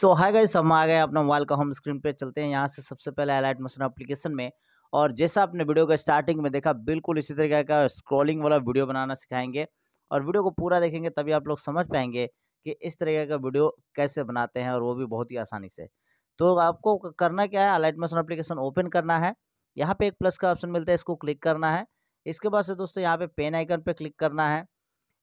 सो hi guys हम आ गए अपना मोबाइल का होम स्क्रीन पे चलते हैं यहाँ से सबसे पहले एलाइट मशीन एप्लीकेशन में और जैसा आपने वीडियो का स्टार्टिंग में देखा बिल्कुल इसी तरीके का स्क्रॉलिंग वाला वीडियो बनाना सिखाएंगे और वीडियो को पूरा देखेंगे तभी आप लोग समझ पाएंगे कि इस तरीके का वीडियो कैसे बनाते हैं और वो भी बहुत ही आसानी से तो आपको करना क्या है अलाइट मशीन अप्लीकेशन ओपन करना है यहाँ पे एक प्लस का ऑप्शन मिलता है इसको क्लिक करना है इसके बाद से दोस्तों यहाँ पे पेन आइकन पे क्लिक करना है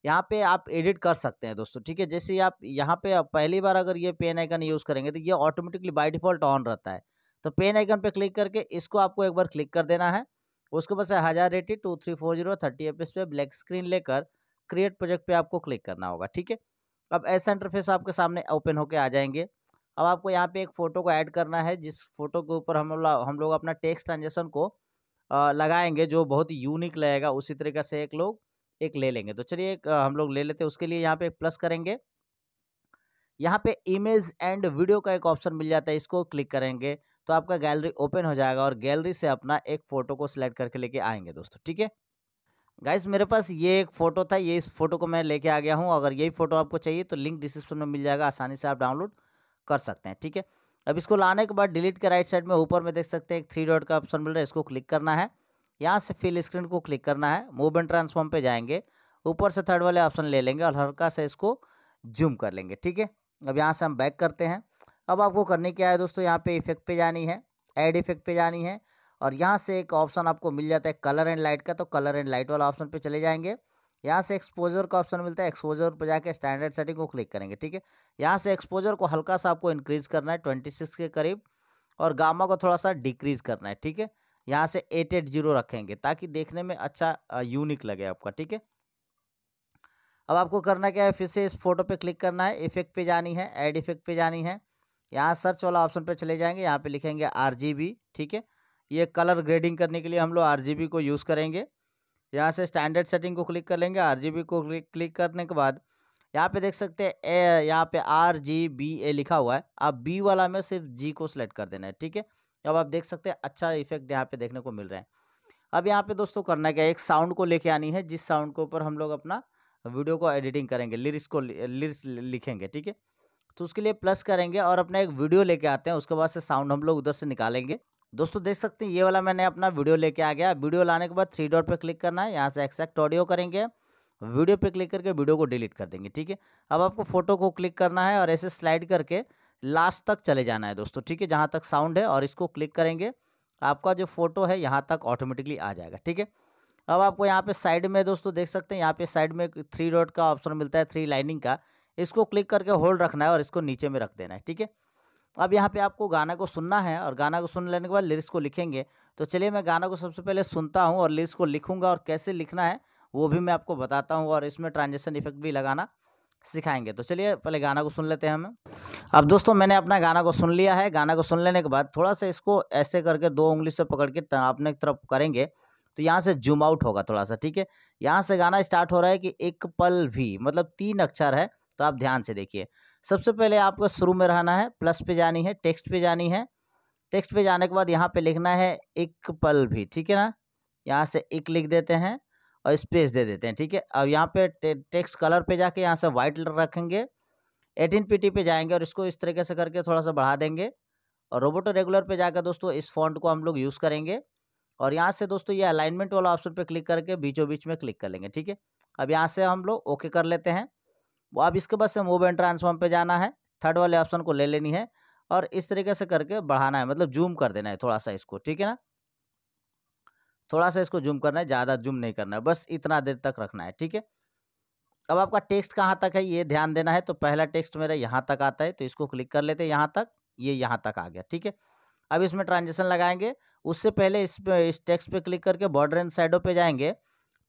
यहाँ पे आप एडिट कर सकते हैं दोस्तों ठीक है जैसे आप यहाँ पे आप पहली बार अगर ये पेन आइकन यूज़ करेंगे तो ये ऑटोमेटिकली बाई डिफॉल्ट ऑन रहता है तो पेन आइकन पे क्लिक करके इसको आपको एक बार क्लिक कर देना है उसके बाद हज़ार eighty two three four zero thirty F पे ब्लैक स्क्रीन लेकर क्रिएट प्रोजेक्ट पे आपको क्लिक करना होगा ठीक है अब ऐसा इंटरफेस आपके सामने ओपन होके आ जाएंगे अब आपको यहाँ पे एक फ़ोटो को ऐड करना है जिस फोटो के ऊपर हम लोग हम लोग अपना टेक्स ट्रांजेक्शन को लगाएंगे जो बहुत यूनिक लगेगा उसी तरीके से एक लोग एक ले लेंगे तो चलिए एक हम लोग ले लेते हैं उसके लिए यहाँ पे प्लस करेंगे यहाँ पे इमेज एंड वीडियो का एक ऑप्शन मिल जाता है इसको क्लिक करेंगे तो आपका गैलरी ओपन हो जाएगा और गैलरी से अपना एक फ़ोटो को सिलेक्ट करके लेके आएंगे दोस्तों ठीक है गाइस मेरे पास ये एक फ़ोटो था ये इस फोटो को मैं लेके आ गया हूँ अगर यही फ़ोटो आपको चाहिए तो लिंक डिस्क्रिप्शन में मिल जाएगा आसानी से आप डाउनलोड कर सकते हैं ठीक है अब इसको लाने के बाद डिलीट के राइट साइड में ऊपर में देख सकते हैं एक थ्री डॉट का ऑप्शन मिल रहा है इसको क्लिक करना है यहाँ से फिल स्क्रीन को क्लिक करना है मूव एंड ट्रांसफॉर्म पे जाएंगे ऊपर से थर्ड वाले ऑप्शन ले लेंगे और हल्का से इसको जूम कर लेंगे ठीक है अब यहाँ से हम बैक करते हैं अब आपको करने क्या है दोस्तों यहाँ पे इफेक्ट पे जानी है एड इफेक्ट पे जानी है और यहाँ से एक ऑप्शन आपको मिल जाता है कलर एंड लाइट का तो कलर एंड लाइट वाला ऑप्शन पर चले जाएंगे यहाँ से एक्सपोजर का ऑप्शन मिलता है एक्सपोजर पर जाके स्टैंडर्ड सेटिंग को क्लिक करेंगे ठीक है यहाँ से एक्सपोजर को हल्का सा आपको इंक्रीज़ करना है ट्वेंटी सिक्स के करीब और गामा को थोड़ा सा डिक्रीज़ करना है ठीक है यहाँ से एट एट जीरो रखेंगे ताकि देखने में अच्छा यूनिक लगे आपका ठीक है अब आपको करना क्या है फिर से इस फोटो पे क्लिक करना है इफेक्ट पे जानी है एड इफेक्ट पे जानी है यहाँ सर्च वाला ऑप्शन पे चले जाएंगे यहाँ पे लिखेंगे आर ठीक है ये कलर ग्रेडिंग करने के लिए हम लोग आर को यूज़ करेंगे यहाँ से स्टैंडर्ड सेटिंग को क्लिक कर लेंगे आर को क्लिक करने के बाद यहाँ पे देख सकते हैं ए यहाँ पे आर जी बी ए लिखा हुआ है आप बी वाला में सिर्फ जी को सिलेक्ट कर देना है ठीक है अब आप देख सकते हैं अच्छा इफेक्ट यहाँ पे देखने को मिल रहा है अब यहाँ पे दोस्तों करना क्या है एक साउंड को लेके आनी है जिस साउंड के ऊपर हम लोग अपना वीडियो को एडिटिंग करेंगे लिरिक्स को लिरिक्स लिखेंगे ठीक है तो उसके लिए प्लस करेंगे और अपना एक वीडियो लेके आते हैं उसके बाद से साउंड हम लोग उधर से निकालेंगे दोस्तों देख सकते हैं ये वाला मैंने अपना वीडियो लेके आ गया वीडियो लाने के बाद थ्री डॉट पे क्लिक करना है यहाँ से एक्सैक्ट ऑडियो करेंगे वीडियो पे क्लिक करके वीडियो को डिलीट कर देंगे ठीक है अब आपको फोटो को क्लिक करना है और ऐसे स्लाइड करके लास्ट तक चले जाना है दोस्तों ठीक है जहाँ तक साउंड है और इसको क्लिक करेंगे आपका जो फोटो है यहाँ तक ऑटोमेटिकली आ जाएगा ठीक है अब आपको यहाँ पे साइड में दोस्तों देख सकते हैं यहाँ पे साइड में थ्री डॉट का ऑप्शन मिलता है थ्री लाइनिंग का इसको क्लिक करके होल्ड रखना है और इसको नीचे में रख देना है ठीक है अब यहाँ पे आपको गाना को सुनना है और गाना को सुन लेने के बाद लिरिक्स को लिखेंगे तो चलिए मैं गाना को सबसे पहले सुनता हूँ और लिरिक्स को लिखूँगा और कैसे लिखना है वो भी मैं आपको बताता हूँ और इसमें ट्रांजेक्शन इफेक्ट भी लगाना सिखाएंगे तो चलिए पहले गाना को सुन लेते हैं हम अब दोस्तों मैंने अपना गाना को सुन लिया है गाना को सुन लेने के बाद थोड़ा सा इसको ऐसे करके दो उंगली से पकड़ के अपने तरफ करेंगे तो यहाँ से जूम आउट होगा थोड़ा सा ठीक है यहाँ से गाना स्टार्ट हो रहा है कि एक पल भी मतलब तीन अक्षर है तो आप ध्यान से देखिए सबसे पहले आपको शुरू में रहना है प्लस पे जानी है टेक्स्ट पे जानी है टेक्स्ट पे जाने के बाद यहाँ पे लिखना है एक पल भी ठीक है ना यहाँ से एक लिख देते हैं और स्पेस दे देते हैं ठीक है अब यहाँ पे टे, टेक्स्ट कलर पे जाके यहाँ से वाइट रखेंगे एटीन पी पे जाएंगे और इसको इस तरीके से करके थोड़ा सा बढ़ा देंगे और रोबोटो रेगुलर पे जाकर दोस्तों इस फॉन्ट को हम लोग यूज़ करेंगे और यहाँ से दोस्तों ये अलाइनमेंट वाला ऑप्शन पर क्लिक करके बीचों बीच में क्लिक कर लेंगे ठीक है अब यहाँ से हम लोग ओके कर लेते हैं वो अब इसके बाद से मूव एंड ट्रांसफॉर्म पर जाना है थर्ड वाले ऑप्शन को ले लेनी है और इस तरीके से करके बढ़ाना है मतलब जूम कर देना है थोड़ा सा इसको ठीक है ना थोड़ा सा इसको जूम करना है ज़्यादा जूम नहीं करना है बस इतना देर तक रखना है ठीक है अब आपका टेक्स्ट कहाँ तक है ये ध्यान देना है तो पहला टेक्स्ट मेरा यहाँ तक आता है तो इसको क्लिक कर लेते हैं यहाँ तक ये यह यहाँ तक आ गया ठीक है अब इसमें ट्रांजेक्शन लगाएंगे उससे पहले इस पे इस टेक्स्ट पे क्लिक करके बॉर्डर एंड साइडो पे जाएंगे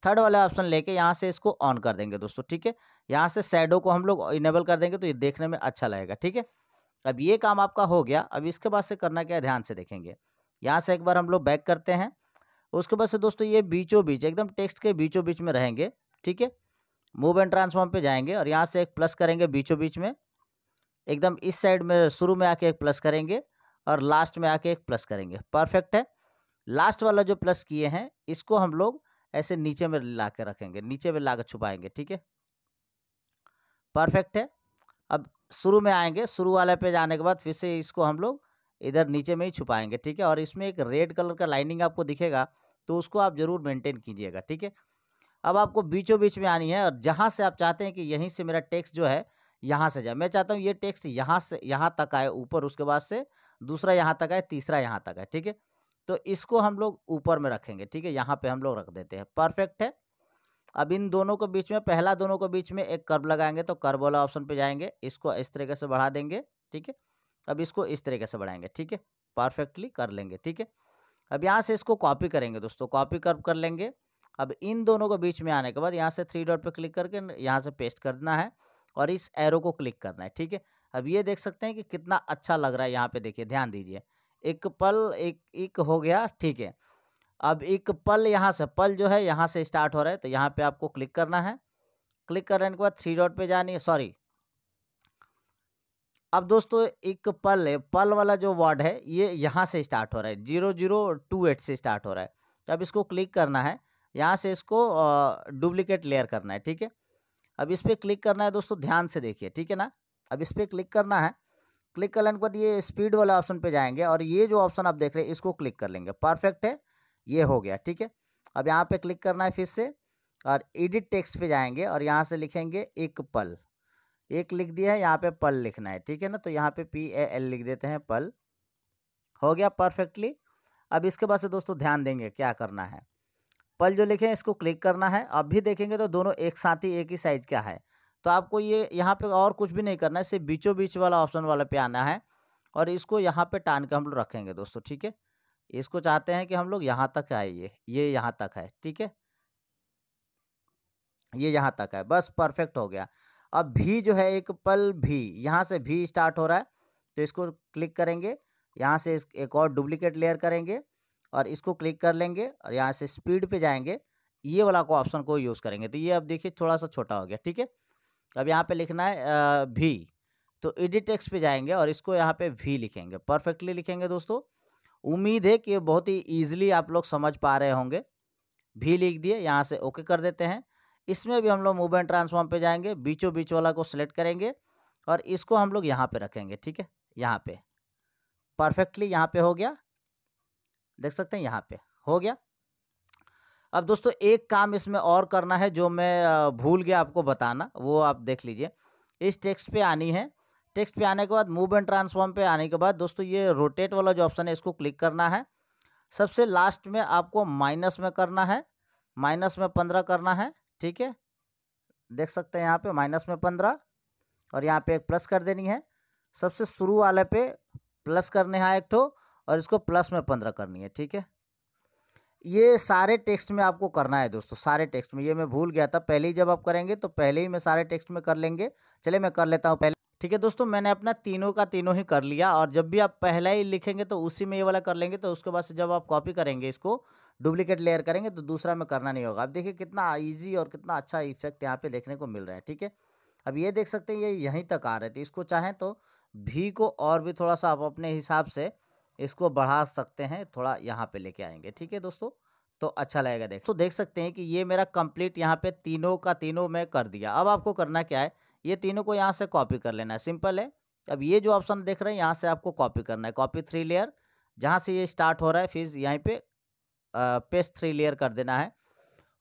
थर्ड वाला ऑप्शन लेके यहाँ से इसको ऑन कर देंगे दोस्तों ठीक है यहाँ से साइडो को हम लोग इनेबल कर देंगे तो ये देखने में अच्छा लगेगा ठीक है अब ये काम आपका हो गया अब इसके बाद से करना क्या ध्यान से देखेंगे यहाँ से एक बार हम लोग बैक करते हैं उसके बाद से दोस्तों ये बीचों बीच एकदम टेक्स्ट के बीचों बीच में रहेंगे ठीक है मूव एंड ट्रांसफॉर्म पे जाएंगे और यहाँ से एक प्लस करेंगे बीचों बीच में एकदम इस साइड में शुरू में आके एक प्लस करेंगे और लास्ट में आके एक प्लस करेंगे परफेक्ट है लास्ट वाला जो प्लस किए हैं इसको हम लोग ऐसे नीचे में ला कर रखेंगे नीचे में ला कर छुपाएंगे ठीक है परफेक्ट है अब शुरू में आएंगे शुरू वाले पे जाने के बाद फिर से इसको हम लोग इधर नीचे में ही छुपाएंगे ठीक है और इसमें एक रेड कलर का लाइनिंग आपको दिखेगा तो उसको आप ज़रूर मेंटेन कीजिएगा ठीक है अब आपको बीचों बीच में आनी है और जहाँ से आप चाहते हैं कि यहीं से मेरा टेक्स्ट जो है यहाँ से जाए मैं चाहता हूँ ये टेक्स्ट यहाँ से यहाँ तक आए ऊपर उसके बाद से दूसरा यहाँ तक आए तीसरा यहाँ तक आए ठीक है तो इसको हम लोग ऊपर में रखेंगे ठीक है यहाँ पे हम लोग रख देते हैं परफेक्ट है अब इन दोनों के बीच में पहला दोनों के बीच में एक कर्व लगाएंगे तो कर्व वाला ऑप्शन पे जाएंगे इसको इस तरीके से बढ़ा देंगे ठीक है अब इसको इस तरीके से बढ़ाएंगे ठीक है परफेक्टली कर लेंगे ठीक है अब यहाँ से इसको कॉपी करेंगे दोस्तों कॉपी कर कर लेंगे अब इन दोनों को बीच में आने के बाद यहाँ से थ्री डॉट पर क्लिक करके यहाँ से पेस्ट करना है और इस एरो को क्लिक करना है ठीक है अब ये देख सकते हैं कि कितना अच्छा लग रहा है यहाँ पे देखिए ध्यान दीजिए एक पल एक एक हो गया ठीक है अब एक पल यहाँ से पल जो है यहाँ से स्टार्ट हो रहा है तो यहाँ पे आपको क्लिक करना है क्लिक करने के बाद थ्री डॉट पे जानी है सॉरी अब दोस्तों एक पल है पल वाला जो वर्ड है ये यहाँ से स्टार्ट हो रहा है जीरो जीरो टू एट से स्टार्ट हो रहा है तो अब इसको क्लिक करना है यहाँ से इसको डुप्लीकेट लेयर करना है ठीक है अब इस पर क्लिक करना है दोस्तों ध्यान से देखिए ठीक है ना अब इस पर क्लिक करना है क्लिक करने के बाद ये स्पीड वाला ऑप्शन पर जाएंगे और ये जो ऑप्शन आप देख रहे हैं इसको क्लिक कर लेंगे परफेक्ट है ये हो गया ठीक है अब यहाँ पर क्लिक करना है फिर से और एडिट टेक्स्ट पे जाएंगे और यहाँ से लिखेंगे एक पल एक लिख दिया है यहाँ पे पल लिखना है ठीक है ना तो यहाँ पे पी ए एल लिख देते हैं पल हो गया परफेक्टली अब इसके बाद से दोस्तों ध्यान देंगे क्या करना है पल जो लिखे हैं इसको क्लिक करना है अब भी देखेंगे तो दोनों एक साथ ही एक ही साइज का है तो आपको ये यहाँ पे और कुछ भी नहीं करना है सिर्फ बीचों बीच वाला ऑप्शन वाला पे आना है और इसको यहाँ पे टान के हम लोग रखेंगे दोस्तों ठीक है इसको चाहते हैं कि हम लोग यहाँ तक आए ये ये यहाँ तक है ठीक है ये यहाँ तक है बस परफेक्ट हो गया अब भी जो है एक पल भी यहाँ से भी स्टार्ट हो रहा है तो इसको क्लिक करेंगे यहाँ से एक और डुप्लीकेट लेयर करेंगे और इसको क्लिक कर लेंगे और यहाँ से स्पीड पे जाएंगे ये वाला को ऑप्शन को यूज़ करेंगे तो ये अब देखिए थोड़ा सा छोटा हो गया ठीक है अब यहाँ पे लिखना है भी तो एडिट टेक्स्ट पे जाएंगे और इसको यहाँ पे भी लिखेंगे परफेक्टली लिखेंगे दोस्तों उम्मीद है कि बहुत ही ईजिली आप लोग समझ पा रहे होंगे भी लिख दिए यहाँ से ओके कर देते हैं इसमें भी हम लोग मूव एंड ट्रांसफॉर्म पे जाएंगे बीचों बीच वाला को सिलेक्ट करेंगे और इसको हम लोग यहाँ पे रखेंगे ठीक है यहाँ पे परफेक्टली यहाँ पे हो गया देख सकते हैं यहाँ पे हो गया अब दोस्तों एक काम इसमें और करना है जो मैं भूल गया आपको बताना वो आप देख लीजिए इस टेक्स्ट पे आनी है टेक्स्ट पे आने के बाद मूव एंड ट्रांसफॉर्म पे आने के बाद दोस्तों ये रोटेट वाला जो ऑप्शन है इसको क्लिक करना है सबसे लास्ट में आपको माइनस में करना है माइनस में पंद्रह करना है ठीक है देख सकते हैं यहाँ पे माइनस में पंद्रह और यहाँ पे एक प्लस कर देनी है सबसे शुरू वाले पे प्लस करने हैं एक ठो और इसको प्लस में पंद्रह करनी है ठीक है ये सारे टेक्स्ट में आपको करना है दोस्तों सारे टेक्स्ट में ये मैं भूल गया था पहले ही जब आप करेंगे तो पहले ही मैं सारे टेक्स्ट में कर लेंगे चले मैं कर लेता हूँ पहले ठीक है दोस्तों मैंने अपना तीनों का तीनों ही कर लिया और जब भी आप पहला ही लिखेंगे तो उसी में ये वाला कर लेंगे तो उसके बाद से जब आप कॉपी करेंगे इसको डुप्लीकेट लेयर करेंगे तो दूसरा में करना नहीं होगा अब देखिए कितना ईजी और कितना अच्छा इफेक्ट यहाँ पे देखने को मिल रहा है ठीक है अब ये देख सकते हैं ये यहीं तक आ रहे थे इसको चाहें तो भी को और भी थोड़ा सा आप अपने हिसाब से इसको बढ़ा सकते हैं थोड़ा यहाँ पे लेके आएंगे ठीक है दोस्तों तो अच्छा लगेगा देख तो देख सकते हैं कि ये मेरा कंप्लीट यहाँ पे तीनों का तीनों में कर दिया अब आपको करना क्या है ये तीनों को यहाँ से कॉपी कर लेना है सिंपल है अब ये जो ऑप्शन देख रहे हैं यहाँ से आपको कॉपी करना है कॉपी थ्री लेयर जहाँ से ये स्टार्ट हो रहा है फिर यहीं पे पेस्ट थ्री लेयर कर देना है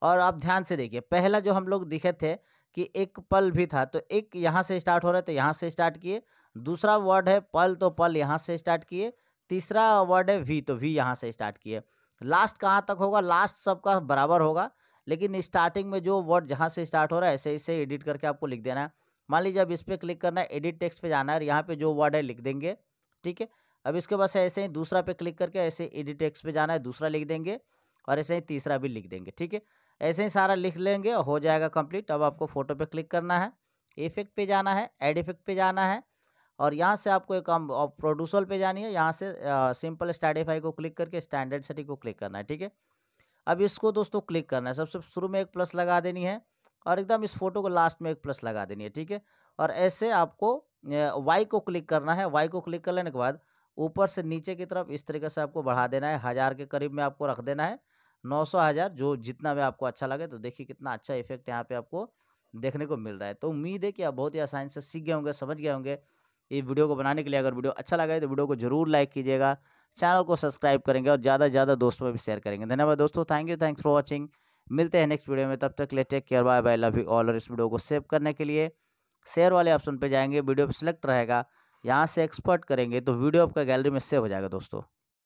और आप ध्यान से देखिए पहला जो हम लोग दिखे थे कि एक पल भी था तो एक यहाँ से स्टार्ट हो रहा है तो यहाँ से स्टार्ट किए दूसरा वर्ड है पल तो पल यहाँ से स्टार्ट किए तीसरा वर्ड है वी तो वी यहाँ से स्टार्ट किए लास्ट कहाँ तक होगा लास्ट सबका बराबर होगा लेकिन स्टार्टिंग में जो वर्ड जहाँ से स्टार्ट हो रहा है ऐसे ऐसे एडिट करके आपको लिख देना है मान लीजिए अब इस पर क्लिक करना है एडिट टेक्स्ट पे जाना है और यहाँ पे जो वर्ड है लिख देंगे ठीक है अब इसके बाद ऐसे ही दूसरा पे क्लिक करके ऐसे एडिट टेक्स्ट पे जाना है दूसरा लिख देंगे और ऐसे ही तीसरा भी लिख देंगे ठीक है ऐसे ही सारा लिख लेंगे और हो जाएगा कम्प्लीट अब आपको फोटो पर क्लिक करना है इफेक्ट पर जाना है एड इफेक्ट पर जाना है और यहाँ से आपको एक प्रोड्यूसर प्रोड्यूसल जानी है यहाँ से सिंपल स्टैडिफाई को क्लिक करके स्टैंडर्ड सेटिंग को क्लिक करना है ठीक है अब इसको दोस्तों क्लिक करना है सबसे शुरू में एक प्लस लगा देनी है और एकदम इस फोटो को लास्ट में एक प्लस लगा देनी है ठीक है और ऐसे आपको वाई को क्लिक करना है वाई को क्लिक कर लेने के बाद ऊपर से नीचे की तरफ इस तरीके से आपको बढ़ा देना है हज़ार के करीब में आपको रख देना है नौ सौ हज़ार जो जितना भी आपको अच्छा लगे तो देखिए कितना अच्छा इफेक्ट यहाँ पे आपको देखने को मिल रहा है तो उम्मीद है कि आप बहुत ही आसानी से सीख गए होंगे समझ गए होंगे ये वीडियो को बनाने के लिए अगर वीडियो अच्छा लगा है तो वीडियो को जरूर लाइक कीजिएगा चैनल को सब्सक्राइब करेंगे और ज़्यादा से ज़्यादा दोस्तों में भी शेयर करेंगे धन्यवाद दोस्तों thank you thanks for watching मिलते हैं नेक्स्ट वीडियो में तब तक ले take care bye bye love you all और इस वीडियो को सेव करने के लिए शेयर वाले ऑप्शन पर जाएंगे वीडियो पर सिलेक्ट रहेगा यहाँ से एक्सपर्ट करेंगे तो वीडियो आपका गैलरी में सेव हो जाएगा दोस्तों